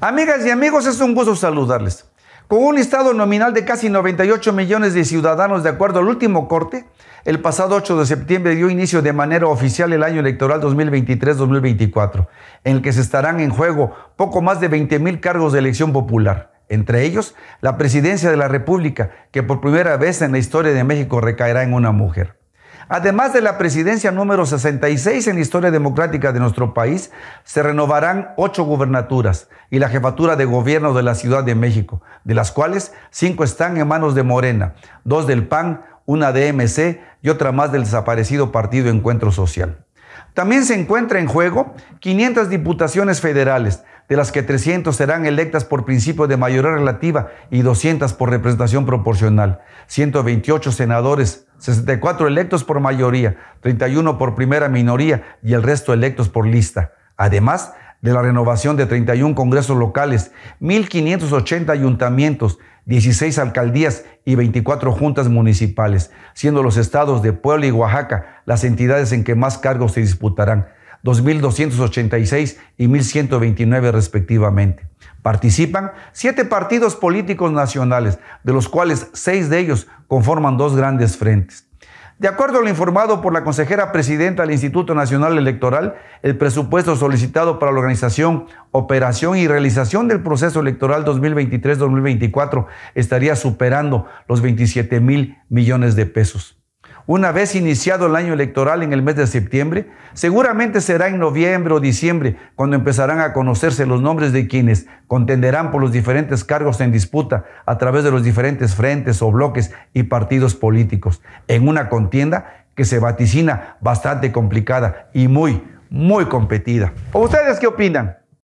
Amigas y amigos, es un gusto saludarles. Con un estado nominal de casi 98 millones de ciudadanos, de acuerdo al último corte, el pasado 8 de septiembre dio inicio de manera oficial el año electoral 2023-2024, en el que se estarán en juego poco más de 20 mil cargos de elección popular, entre ellos la presidencia de la República, que por primera vez en la historia de México recaerá en una mujer. Además de la presidencia número 66 en la historia democrática de nuestro país, se renovarán ocho gubernaturas y la jefatura de gobierno de la Ciudad de México, de las cuales cinco están en manos de Morena, dos del PAN, una de MC y otra más del desaparecido Partido Encuentro Social. También se encuentra en juego 500 diputaciones federales, de las que 300 serán electas por principio de mayoría relativa y 200 por representación proporcional, 128 senadores 64 electos por mayoría, 31 por primera minoría y el resto electos por lista. Además de la renovación de 31 congresos locales, 1.580 ayuntamientos, 16 alcaldías y 24 juntas municipales, siendo los estados de Puebla y Oaxaca las entidades en que más cargos se disputarán, 2.286 y 1.129 respectivamente. Participan siete partidos políticos nacionales, de los cuales seis de ellos conforman dos grandes frentes. De acuerdo a lo informado por la consejera presidenta del Instituto Nacional Electoral, el presupuesto solicitado para la organización, operación y realización del proceso electoral 2023-2024 estaría superando los 27 mil millones de pesos una vez iniciado el año electoral en el mes de septiembre, seguramente será en noviembre o diciembre cuando empezarán a conocerse los nombres de quienes contenderán por los diferentes cargos en disputa a través de los diferentes frentes o bloques y partidos políticos, en una contienda que se vaticina bastante complicada y muy, muy competida. ¿Ustedes qué opinan?